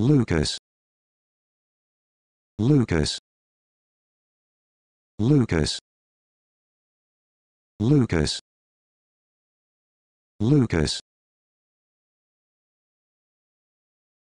Lucas Lucas Lucas Lucas Lucas